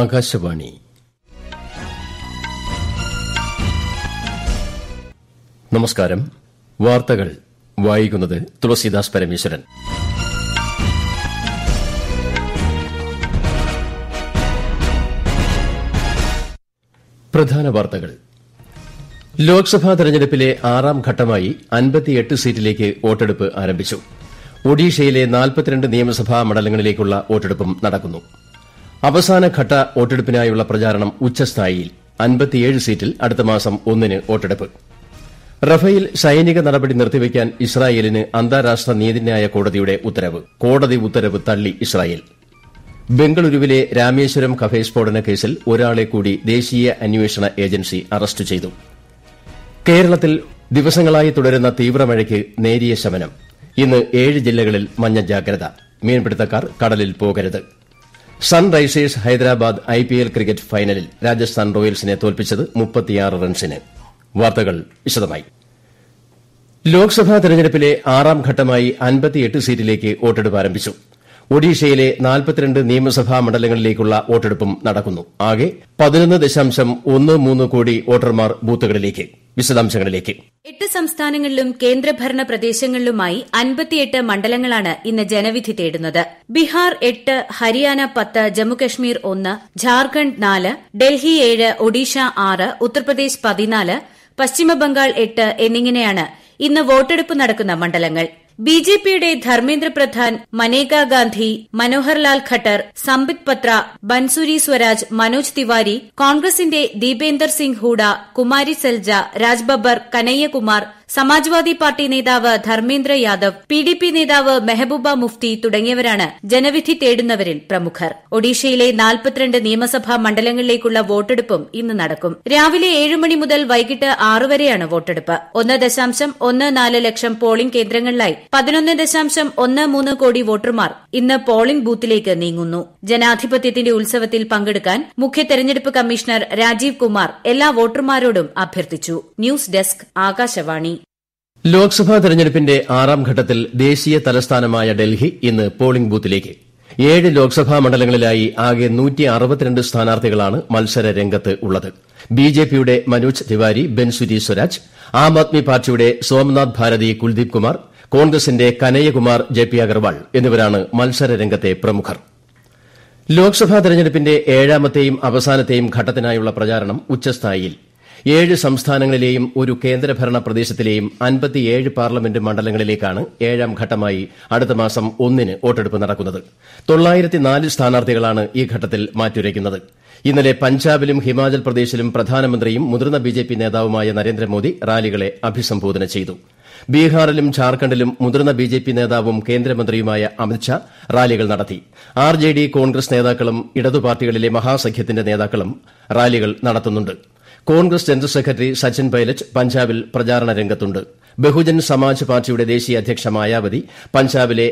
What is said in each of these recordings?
ആകാശവാണി നമസ്കാരം വാർത്തകൾ വായിക്കുന്നത് തുളസിദാസ് പരമേശ്വരൻ പ്രധാന വാർത്തകൾ ലോക്സഭാ തെരഞ്ഞെടുപ്പിലെ ആറാം ഘട്ടമായി അൻപത്തിയെട്ട് സീറ്റിലേക്ക് വോട്ടെടുപ്പ് ആരംഭിച്ചു ഒഡീഷയിലെ നാൽപ്പത്തിരണ്ട് നിയമസഭാ മണ്ഡലങ്ങളിലേക്കുള്ള വോട്ടെടുപ്പും നടക്കുന്നു അവസാനഘട്ട വോട്ടെടുപ്പിനായുള്ള പ്രചാരണം ഉച്ചസ്ഥായിയിൽ സീറ്റിൽ അടുത്ത മാസം ഒന്നിന് വോട്ടെടുപ്പ് റഫേൽ സൈനിക നടപടി നിർത്തിവയ്ക്കാൻ ഇസ്രായേലിന് അന്താരാഷ്ട്ര നീതിന്യായ കോടതിയുടെ ഉത്തരവ് കോടതി ഉത്തരവ് തള്ളി ഇസ്രായേൽ ബംഗളൂരുവിലെ രാമേശ്വരം കഫേ സ്ഫോടന കേസിൽ ഒരാളെ കൂടി ദേശീയ അന്വേഷണ ഏജൻസി അറസ്റ്റ് ചെയ്തു കേരളത്തിൽ ദിവസങ്ങളായി തുടരുന്ന തീവ്രമഴയ്ക്ക് നേരിയ ശമനം ഇന്ന് ഏഴ് ജില്ലകളിൽ മഞ്ഞ ജാഗ്രത മീൻപിടുത്തക്കാർ കടലിൽ പോകരുത് സൺറൈസേഴ്സ് ഹൈദരാബാദ് ഐപിഎൽ ക്രിക്കറ്റ് ഫൈനലിൽ രാജസ്ഥാൻ റോയൽസിനെ തോൽപ്പിച്ചത് റൺസിന് ലോക്സഭാ തെരഞ്ഞെടുപ്പിലെ ആറാം ഘട്ടമായി സീറ്റിലേക്ക് വോട്ടെടുപ്പ് ആരംഭിച്ചു ഒഡീഷയിലെ നിയമസഭാ മണ്ഡലങ്ങളിലേക്കുള്ള വോട്ടെടുപ്പും നടക്കുന്നു ആകെ കോടി വോട്ടർമാർ ബൂത്തുകളിലേക്ക് വിശദാംശങ്ങളിലേക്ക് എട്ട് സംസ്ഥാനങ്ങളിലും കേന്ദ്രഭരണ പ്രദേശങ്ങളിലുമായി അൻപത്തിയെട്ട് മണ്ഡലങ്ങളാണ് ഇന്ന് ജനവിധി തേടുന്നത് ബീഹാർ എട്ട് ഹരിയാന പത്ത് ജമ്മുകശ്മീർ ഒന്ന് ജാർഖണ്ഡ് നാല് ഡൽഹി ഏഴ് ഒഡീഷ ആറ് ഉത്തർപ്രദേശ് പതിനാല് പശ്ചിമബംഗാൾ എട്ട് എന്നിങ്ങനെയാണ് ഇന്ന് വോട്ടെടുപ്പ് നടക്കുന്ന മണ്ഡലങ്ങൾ പിയുടെ ധർമ്മേന്ദ്ര പ്രധാൻ മനേകാ ഗാന്ധി മനോഹർലാൽ ഖട്ടർ സംബിത് പത്ര ബൻസുരി സ്വരാജ് മനോജ് തിവാരി കോൺഗ്രസിന്റെ ദീപേന്ദർ സിംഗ് ഹൂഡ കുമാരി സെൽജ രാജ്ബബ്ബർ കനയ്യകുമാർ സമാജ്വാദി പാർട്ടി നേതാവ് ധർമ്മേന്ദ്ര യാദവ് പിഡിപി നേതാവ് മെഹബൂബ മുഫ്തി തുടങ്ങിയവരാണ് ജനവിധി തേടുന്നവരിൽ പ്രമുഖർ ഒഡീഷയിലെ നാൽപ്പത്തിരണ്ട് നിയമസഭാ മണ്ഡലങ്ങളിലേക്കുള്ള വോട്ടെടുപ്പും ഇന്ന് നടക്കും രാവിലെ ഏഴ് മണി മുതൽ വൈകിട്ട് ആറ് വരെയാണ് വോട്ടെടുപ്പ് ഒന്ന് ദശാംശം ഒന്ന് നാല് ലക്ഷം പോളിംഗ് കേന്ദ്രങ്ങളിലായി പതിനൊന്ന് ദശാംശം ഒന്ന് മൂന്ന് കോടി വോട്ടർമാർ ഇന്ന് പോളിംഗ് ബൂത്തിലേക്ക് നീങ്ങുന്നു ജനാധിപത്യത്തിന്റെ ഉത്സവത്തിൽ പങ്കെടുക്കാൻ മുഖ്യ തെരഞ്ഞെടുപ്പ് കമ്മീഷണർ രാജീവ് കുമാർ എല്ലാ വോട്ടർമാരോടും അഭ്യർത്ഥിച്ചു ന്യൂസ് ഡെസ്ക് ആകാശവാണി ലോക്സഭാ തെരഞ്ഞെടുപ്പിന്റെ ആറാം ഘട്ടത്തിൽ ദേശീയ തലസ്ഥാനമായ ഡൽഹി ഇന്ന് പോളിംഗ് ബൂത്തിലേക്ക് ഏഴ് ലോക്സഭാ മണ്ഡലങ്ങളിലായി ആകെ സ്ഥാനാർത്ഥികളാണ് ജെ ബിജെപിയുടെ മനോജ് തിവാരി ബെൻസുരി സ്വരാജ് ആം ആദ്മി പാർട്ടിയുടെ സോംനാഥ് ഭാരതി കുൽദീപ് കുമാർ കോൺഗ്രസിന്റെ കനയ്യകുമാർ ജെ പി അഗർവാൾ എന്നിവരാണ് മത്സരരംഗത്തെ പ്രമുഖർ ലോക്സഭാ തെരഞ്ഞെടുപ്പിന്റെ ഏഴാമത്തെയും അവസാനത്തെയും ഘട്ടത്തിനായുള്ള പ്രചാരണം ഉച്ചസ്ഥായിയിൽ ഏഴ് സംസ്ഥാനങ്ങളിലെയും ഒരു കേന്ദ്രഭരണ പ്രദേശത്തിലെയും അൻപത്തിയേഴ് പാർലമെന്റ് മണ്ഡലങ്ങളിലേക്കാണ് ഏഴാം ഘട്ടമായി അടുത്ത മാസം ഒന്നിന് വോട്ടെടുപ്പ് നടക്കുന്നത് സ്ഥാനാർത്ഥികളാണ് ഈ ഘട്ടത്തിൽ മാറ്റുരയ്ക്കുന്നത് ഇന്നലെ പഞ്ചാബിലും ഹിമാചൽ പ്രദേശിലും പ്രധാനമന്ത്രിയും മുതിർന്ന ബിജെപി നേതാവുമായ നരേന്ദ്രമോദി റാലികളെ അഭിസംബോധന ചെയ്തു ബീഹാറിലും ഝാർഖണ്ഡിലും മുതിർന്ന ബിജെപി നേതാവും കേന്ദ്രമന്ത്രിയുമായ അമിത്ഷാ റാലികൾ നടത്തി ആർജെഡി കോൺഗ്രസ് നേതാക്കളും ഇടതുപാർട്ടികളിലെ മഹാസഖ്യത്തിന്റെ നേതാക്കളും റാലികൾ നടത്തുന്നു ് കോൺഗ്രസ് ജനറൽ സെക്രട്ടറി സച്ചിൻ പൈലറ്റ് പഞ്ചാബിൽ പ്രചാരണ രംഗത്തുണ്ട് ബഹുജൻ സമാജ് പാർട്ടിയുടെ ദേശീയ അധ്യക്ഷ മായാവതി പഞ്ചാബിലെ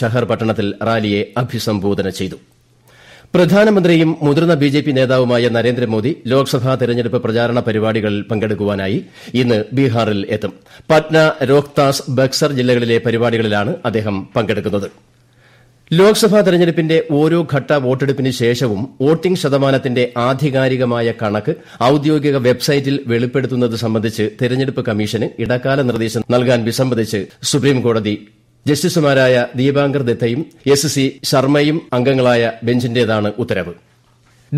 ഷഹർ പട്ടണത്തിൽ റാലിയെ അഭിസംബോധന ചെയ്തു പ്രധാനമന്ത്രിയും മുതിർന്ന ബിജെപി നേതാവുമായ നരേന്ദ്രമോദി ലോക്സഭാ തെരഞ്ഞെടുപ്പ് പ്രചാരണ പരിപാടികളിൽ പങ്കെടുക്കുവാനായി ഇന്ന് ബീഹാറിൽ എത്തും പട്ന രോഹ്താസ് ബക്സർ ജില്ലകളിലെ പരിപാടികളിലാണ് അദ്ദേഹം പങ്കെടുക്കു്ന്നത് ലോക്സഭാ തെരഞ്ഞെടുപ്പിന്റെ ഓരോ ഘട്ട വോട്ടെടുപ്പിന് ശേഷവും വോട്ടിംഗ് ശതമാനത്തിന്റെ ആധികാരികമായ കണക്ക് ഔദ്യോഗിക വെബ്സൈറ്റിൽ വെളിപ്പെടുത്തുന്നത് സംബന്ധിച്ച് തെരഞ്ഞെടുപ്പ് കമ്മീഷന് ഇടക്കാല നിർദ്ദേശം നൽകാൻ വിസമ്മതിച്ച് സുപ്രീംകോടതി ജസ്റ്റിസുമാരായ ദീപാങ്കർ ദത്തയും എസ് സി ശർമ്മയും അംഗങ്ങളായ ബെഞ്ചിന്റേതാണ് ഉത്തരവ്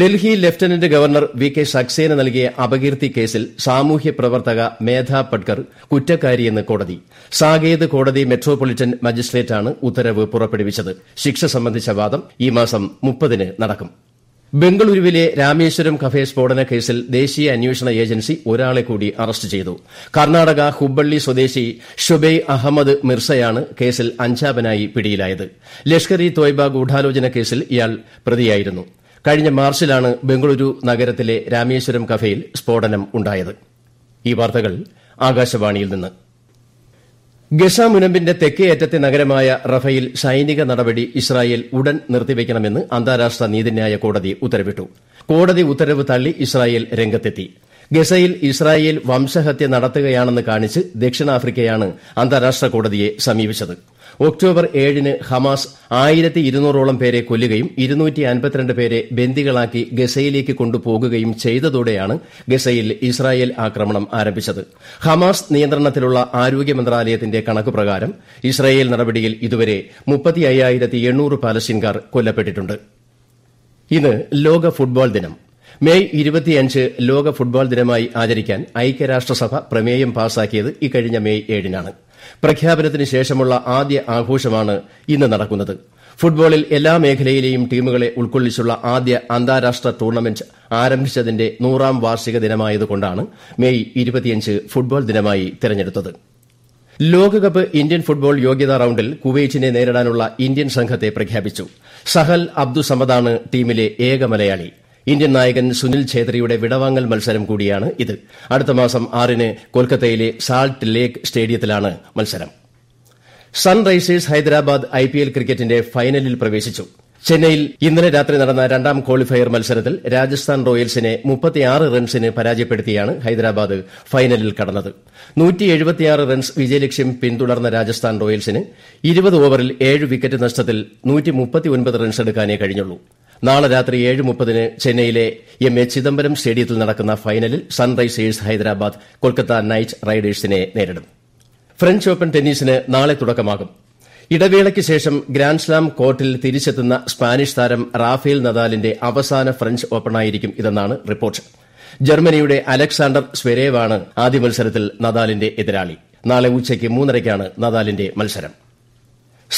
Delhi lieutenant governor V K Saxena നൽകിയ അപകീർത്തി കേസിൽ സാമൂഹ്യ പ്രവർത്തക മേധാ പട്കർ കുറ്റക്കാരിയെന്ന് കോടതി സാകേത് കോടതി മെട്രോപൊളിറ്റൻ മജിസ്ട്രേറ്റാണ് ഉത്തരവ് പുറപ്പെടുവിച്ചത് ശിക്ഷ സംബന്ധിച്ച വാദം ഈ മാസം മുപ്പതിന് നടക്കും ബംഗളൂരുവിലെ രാമേശ്വരം കഫേ സ്ഫോടന കേസിൽ ദേശീയ അന്വേഷണ ഏജൻസി ഒരാളെ കൂടി അറസ്റ്റ് ചെയ്തു കർണാടക ഹുബ്ബള്ളി സ്വദേശി ഷുബൈ അഹമ്മദ് മിർസയാണ് കേസിൽ അഞ്ചാമനായി പിടിയിലായത് ലഷ്കർ ഇ തോയ്ബ ഗൂഢാലോചന കേസിൽ ഇയാൾ പ്രതിയായിരുന്നു കഴിഞ്ഞ മാർച്ചിലാണ് ബംഗളൂരു നഗരത്തിലെ രാമേശ്വരം കഫേയിൽ സ്ഫോടനം ഉണ്ടായത് ഗസ മുനമ്പിന്റെ തെക്കേയറ്റത്തെ നഗരമായ റഫയിൽ സൈനിക നടപടി ഇസ്രായേൽ ഉടൻ നിർത്തിവയ്ക്കണമെന്ന് അന്താരാഷ്ട്ര നീതിന്യായ കോടതി ഉത്തരവിട്ടു കോടതി ഉത്തരവ് തള്ളി ഇസ്രായേൽ രംഗത്തെത്തി ഗസയിൽ ഇസ്രായേൽ വംശഹത്യ നടത്തുകയാണെന്ന് കാണിച്ച് ദക്ഷിണാഫ്രിക്കയാണ് അന്താരാഷ്ട്ര കോടതിയെ സമീപിച്ചത് ഒക്ടോബർ ഏഴിന് ഹമാസ് ആയിരത്തി ഇരുന്നൂറോളം പേരെ കൊല്ലുകയും ഇരുന്നൂറ്റി അൻപത്തിരണ്ട് പേരെ ബന്ദികളാക്കി ഗസയിലേക്ക് കൊണ്ടുപോകുകയും ചെയ്തതോടെയാണ് ഗസയിൽ ഇസ്രായേൽ ആക്രമണം ആരംഭിച്ചത് ഹമാസ് നിയന്ത്രണത്തിലുള്ള ആരോഗ്യ മന്ത്രാലയത്തിന്റെ കണക്ക് പ്രകാരം ഇസ്രായേൽ നടപടിയിൽ ഇതുവരെ മുപ്പത്തി അയ്യായിരത്തി എണ്ണൂറ് പാലസ്തീൻകാർ കൊല്ലപ്പെട്ടിട്ടുണ്ട് ഇന്ന് ലോക ഫുട്ബോൾ ദിനം മെയ് ഇരുപത്തിയഞ്ച് ലോക ഫുട്ബോൾ ദിനമായി ആചരിക്കാൻ ഐക്യരാഷ്ട്രസഭ പ്രമേയം പാസാക്കിയത് ഇക്കഴിഞ്ഞ മെയ് ഏഴിനാണ് പ്രഖ്യാപനത്തിന് ശേഷമുള്ള ആദ്യ ആഘോഷമാണ് ഇന്ന് നടക്കുന്നത് ഫുട്ബോളിൽ എല്ലാ മേഖലയിലെയും ടീമുകളെ ഉൾക്കൊള്ളിച്ചുള്ള ആദ്യ അന്താരാഷ്ട്ര ടൂർണമെന്റ് ആരംഭിച്ചതിന്റെ നൂറാം വാർഷിക ദിനമായതുകൊണ്ടാണ് മെയ് ഇരുപത്തിയഞ്ച് ഫുട്ബോൾ ദിനമായി തെരഞ്ഞെടുത്തത് ലോകകപ്പ് ഇന്ത്യൻ ഫുട്ബോൾ യോഗ്യതാ റൌണ്ടിൽ കുവൈറ്റിനെ നേരിടാനുള്ള ഇന്ത്യൻ സംഘത്തെ പ്രഖ്യാപിച്ചു സഹൽ അബ്ദുസമദാണ് ടീമിലെ ഏക മലയാളി ഇന്ത്യൻ നായകൻ സുനിൽ ഛേത്രിയുടെ വിടവാങ്ങൽ മത്സരം കൂടിയാണ് ഇത് അടുത്ത മാസം ആറിന് കൊൽക്കത്തയിലെ സാൾട്ട് ലേക്ക് സ്റ്റേഡിയത്തിലാണ് മത്സരം സൺറൈസേഴ്സ് ഹൈദരാബാദ് ഐപിഎൽ ക്രിക്കറ്റിന്റെ ഫൈനലിൽ പ്രവേശിച്ചു ചെന്നൈയിൽ ഇന്നലെ രാത്രി നടന്ന രണ്ടാം ക്വാളിഫയർ മത്സരത്തിൽ രാജസ്ഥാൻ റോയൽസിനെ റൺസിന് പരാജയപ്പെടുത്തിയാണ് ഹൈദരാബാദ് ഫൈനലിൽ കടന്നത് റൺസ് വിജയലക്ഷ്യം പിന്തുടർന്ന രാജസ്ഥാൻ റോയൽസിന് ഇരുപത് ഓവറിൽ ഏഴ് വിക്കറ്റ് നഷ്ടത്തിൽ റൺസ് എടുക്കാനേ കഴിഞ്ഞുള്ളൂ നാളെ രാത്രി ഏഴ് മുപ്പതിന് ചെന്നൈയിലെ എം എ ചിദംബരം സ്റ്റേഡിയത്തിൽ നടക്കുന്ന ഫൈനലിൽ സൺറൈസേഴ്സ് ഹൈദരാബാദ് കൊൽക്കത്ത നൈറ്റ് റൈഡേഴ്സിനെ നേരിടും ഫ്രഞ്ച് ഓപ്പൺ ടെന്നീസിന് നാളെ തുടക്കമാകും ഇടവേളയ്ക്ക് ശേഷം ഗ്രാൻഡ്സ്ലാം കോർട്ടിൽ തിരിച്ചെത്തുന്ന സ്പാനിഷ് താരം റാഫേൽ നദാലിന്റെ അവസാന ഫ്രഞ്ച് ഓപ്പണായിരിക്കും ഇതെന്നാണ് റിപ്പോർട്ട് ജർമ്മനിയുടെ അലക്സാണ്ടർ സ്വെരേവാണ് ആദ്യ മത്സരത്തിൽ നദാലിന്റെ എതിരാളി നാളെ ഉച്ചയ്ക്ക് മൂന്നരയ്ക്കാണ് നദാലിന്റെ മത്സരം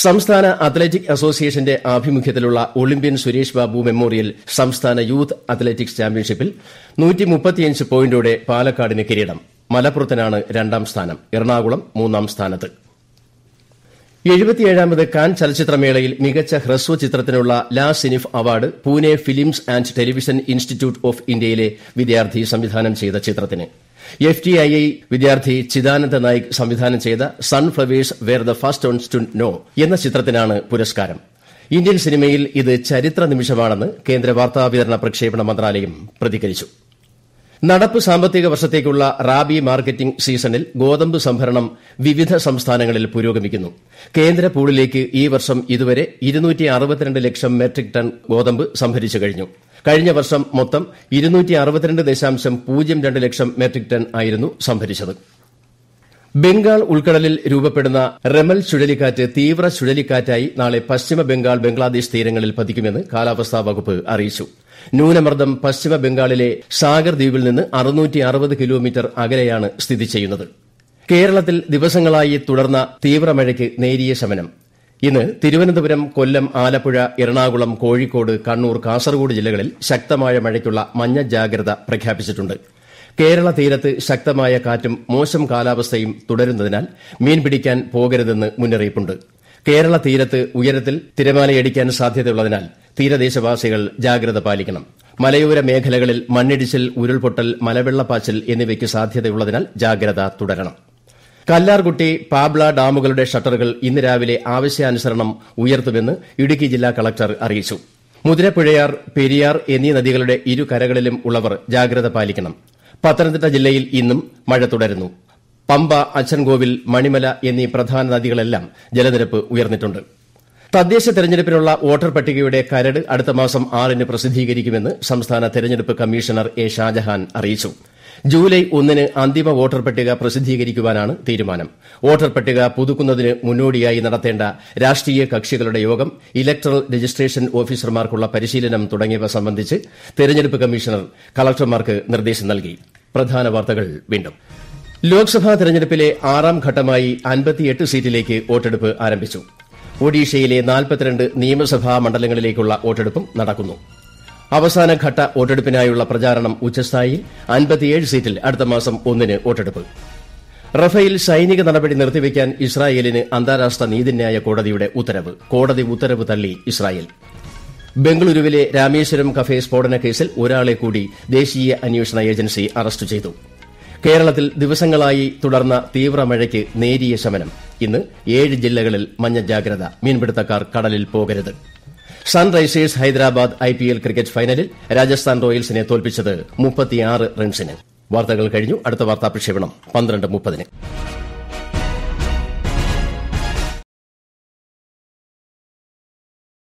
സംസ്ഥാന അത്ലറ്റിക് അസോസിയേഷന്റെ ആഭിമുഖ്യത്തിലുള്ള ഒളിമ്പ്യൻ സുരേഷ് ബാബു മെമ്മോറിയൽ സംസ്ഥാന യൂത്ത് അത്ലറ്റിക്സ് ചാമ്പ്യൻഷിപ്പിൽ പോയിന്റോടെ പാലക്കാടിന് കിരീടം മലപ്പുറത്തിനാണ് രണ്ടാം സ്ഥാനം എറണാകുളം മൂന്നാം സ്ഥാനത്ത് എഴുപത്തിയേഴാമത് കാൻ ചലച്ചിത്രമേളയിൽ മികച്ച ഹ്രസ്വ ചിത്രത്തിനുള്ള La Cinef award Pune films and television institute of ഇന്ത്യയിലെ വിദ്യാർത്ഥി സംവിധാനം ചെയ്ത ചിത്രത്തിന് എഫ് ടി ഐ ഐ വിദ്യാർത്ഥി ചിദാനന്ദ നായിക് സംവിധാനം ചെയ്ത sunflowers were the first ones to know എന്ന ചിത്രത്തിനാണ് പുരസ്കാരം ഇന്ത്യൻ സിനിമയിൽ ഇത് ചരിത്ര നിമിഷമാണെന്ന് കേന്ദ്ര വാർത്താവിതരണ പ്രക്ഷേപണ മന്ത്രാലയം പ്രതികരിച്ചു നടപ്പ് സാമ്പത്തിക വർഷത്തേക്കുള്ള റാബി മാർക്കറ്റിംഗ് സീസണിൽ ഗോതമ്പ് സംഭരണം വിവിധ സംസ്ഥാനങ്ങളിൽ പുരോഗമിക്കുന്നു കേന്ദ്ര പൂളിലേക്ക് ഈ വർഷം ഇതുവരെ ലക്ഷം മെട്രിക് ടൺ ഗോതമ്പ് സംഭരിച്ചു കഴിഞ്ഞു കഴിഞ്ഞ വർഷം മൊത്തം ലക്ഷം മെട്രിക് ടൺ ആയിരുന്നു സംഭരിച്ചത് ബംഗാൾ ഉൾക്കടലിൽ രൂപപ്പെടുന്ന റെമൽ ചുഴലിക്കാറ്റ് തീവ്ര ചുഴലിക്കാറ്റായി നാളെ പശ്ചിമ ബംഗാൾ ബംഗ്ലാദേശ് തീരങ്ങളിൽ പതിക്കുമെന്ന് കാലാവസ്ഥാ വകുപ്പ് അറിയിച്ചു ന്യൂനമർദ്ദം പശ്ചിമ ബംഗാളിലെ സാഗർ ദ്വീപിൽ നിന്ന് കിലോമീറ്റർ അകലെയാണ് സ്ഥിതി ചെയ്യുന്നത് കേരളത്തിൽ ദിവസങ്ങളായി തുടർന്ന തീവ്രമഴയ്ക്ക് നേരിയ ശമനം ഇന്ന് തിരുവനന്തപുരം കൊല്ലം ആലപ്പുഴ എറണാകുളം കോഴിക്കോട് കണ്ണൂർ കാസർഗോഡ് ജില്ലകളിൽ ശക്തമായ മഴയ്ക്കുള്ള മഞ്ഞ ജാഗ്രത പ്രഖ്യാപിച്ചിട്ടുണ്ട് കേരള തീരത്ത് ശക്തമായ കാറ്റും മോശം കാലാവസ്ഥയും തുടരുന്നതിനാൽ മീൻ പിടിക്കാൻ പോകരുതെന്ന് മുന്നറിയിപ്പുണ്ട് കേരള തീരത്ത് ഉയരത്തിൽ തിരമാലയടിക്കാൻ സാധ്യതയുള്ളതിനാൽ തീരദേശവാസികൾ ജാഗ്രത പാലിക്കണം മലയോര മേഖലകളിൽ മണ്ണിടിച്ചിൽ ഉരുൾപൊട്ടൽ മലവെള്ളപ്പാച്ചിൽ എന്നിവയ്ക്ക് സാധ്യതയുള്ളതിനാൽ ജാഗ്രത തുടരണം കല്ലാർകുട്ടി പാബ്ല ഡാമുകളുടെ ഷട്ടറുകൾ ഇന്ന് രാവിലെ ആവശ്യാനുസരണം ഉയർത്തുമെന്ന് ഇടുക്കി ജില്ലാ കളക്ടർ അറിയിച്ചു മുതിരപ്പുഴയാർ പെരിയാർ എന്നീ നദികളുടെ ഇരുകരകളിലും ഉള്ളവർ ജാഗ്രത പാലിക്കണം പത്തനംതിട്ട ജില്ലയിൽ ഇന്നും മഴ തുടരുന്നു പമ്പ അച്ചൻകോവിൽ മണിമല എന്നീ പ്രധാന നദികളെല്ലാം ജലനിരപ്പ് ഉയർന്നിട്ടുണ്ട് തദ്ദേശ തെരഞ്ഞെടുപ്പിനുള്ള വോട്ടർ പട്ടികയുടെ കരട് അടുത്ത മാസം ആറിന് പ്രസിദ്ധീകരിക്കുമെന്ന് സംസ്ഥാന തെരഞ്ഞെടുപ്പ് കമ്മീഷണർ എ ഷാജഹാൻ അറിയിച്ചു ജൂലൈ ഒന്നിന് അന്തിമ വോട്ടർ പട്ടിക പ്രസിദ്ധീകരിക്കുവാനാണ് തീരുമാനം വോട്ടർ പട്ടിക പുതുക്കുന്നതിന് മുന്നോടിയായി നടത്തേണ്ട രാഷ്ട്രീയ കക്ഷികളുടെ യോഗം ഇലക്ടറൽ രജിസ്ട്രേഷൻ ഓഫീസർമാർക്കുള്ള പരിശീലനം തുടങ്ങിയവ സംബന്ധിച്ച് തെരഞ്ഞെടുപ്പ് കമ്മീഷണർ കളക്ടർമാർക്ക് നിർദ്ദേശം നൽകി പ്രധാന വാർത്തകൾ വീണ്ടും ലോക്സഭാ തെരഞ്ഞെടുപ്പിലെ ആറാം ഘട്ടമായി അൻപത്തിയെട്ട് സീറ്റിലേക്ക് വോട്ടെടുപ്പ് ആരംഭിച്ചു ഒഡീഷയിലെ നിയമസഭാ മണ്ഡലങ്ങളിലേക്കുള്ള വോട്ടെടുപ്പും നടക്കുന്നു അവസാനഘട്ട വോട്ടെടുപ്പിനായുള്ള പ്രചാരണം ഉച്ചസ്ഥായി അൻപത്തിയേഴ് സീറ്റിൽ അടുത്ത മാസം ഒന്നിന് വോട്ടെടുപ്പ് റഫേൽ സൈനിക നടപടി നിർത്തിവയ്ക്കാൻ ഇസ്രായേലിന് അന്താരാഷ്ട്ര നീതിന്യായ കോടതിയുടെ ഉത്തരവ് കോടതി ഉത്തരവ് തള്ളി ഇസ്രായേൽ ബംഗളൂരുവിലെ രാമേശ്വരം കഫേ സ്ഫോടന കേസിൽ ഒരാളെ കൂടി ദേശീയ അന്വേഷണ ഏജൻസി അറസ്റ്റ് ചെയ്തു കേരളത്തിൽ ദിവസങ്ങളായി തുടർന്ന തീവ്ര മഴയ്ക്ക് നേരിയ ശമനം ഇന്ന് ഏഴ് ജില്ലകളിൽ മഞ്ഞ ജാഗ്രത മീൻപിടുത്തക്കാർ കടലിൽ പോകരുത് സൺറൈസേഴ്സ് ഹൈദരാബാദ് ഐപിഎൽ ക്രിക്കറ്റ് ഫൈനലിൽ രാജസ്ഥാൻ റോയൽസിനെ തോൽപ്പിച്ചത് റൺസിന് വാർത്തകൾ കഴിഞ്ഞു അടുത്ത വാർത്താ പ്രക്ഷേപണം പന്ത്രണ്ട് മുപ്പതിന്